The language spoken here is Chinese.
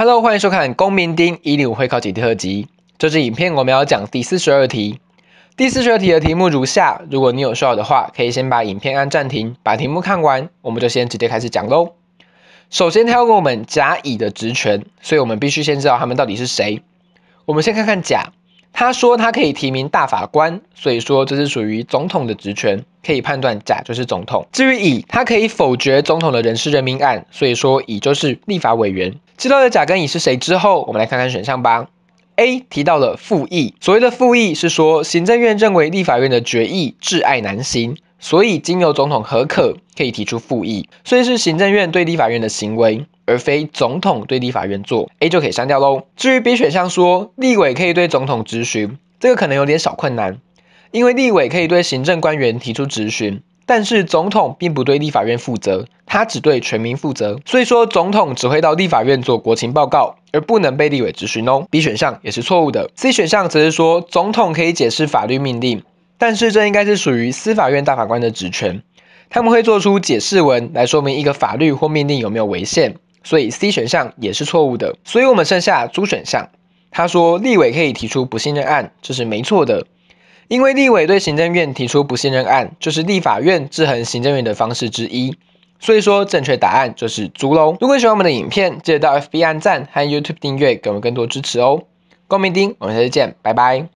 Hello，欢迎收看《公民丁一零五会考解题合集》。这支影片我们要讲第四十二题。第四十二题的题目如下：如果你有需要的话，可以先把影片按暂停，把题目看完，我们就先直接开始讲喽。首先，他要问我们甲乙的职权，所以我们必须先知道他们到底是谁。我们先看看甲。他说他可以提名大法官，所以说这是属于总统的职权，可以判断甲就是总统。至于乙，他可以否决总统的人事任命案，所以说乙就是立法委员。知道了甲跟乙是谁之后，我们来看看选项吧。A 提到了复议，所谓的复议是说行政院认为立法院的决议挚爱难行。所以，经由总统核可，可以提出复议。所以是行政院对立法院的行为，而非总统对立法院做。A 就可以删掉喽。至于 B 选项说，立委可以对总统质询，这个可能有点小困难，因为立委可以对行政官员提出质询，但是总统并不对立法院负责，他只对全民负责。所以说，总统只会到立法院做国情报告，而不能被立委质询哦。B 选项也是错误的。C 选项则是说，总统可以解释法律命令。但是这应该是属于司法院大法官的职权，他们会做出解释文来说明一个法律或命令有没有违宪，所以 C 选项也是错误的。所以我们剩下 Z 选项，他说立委可以提出不信任案，这是没错的，因为立委对行政院提出不信任案，就是立法院制衡行政院的方式之一，所以说正确答案就是猪喽。如果喜欢我们的影片，记得到 FB 按赞和 YouTube 订阅，给我们更多支持哦。关注丁，我们下次见，拜拜。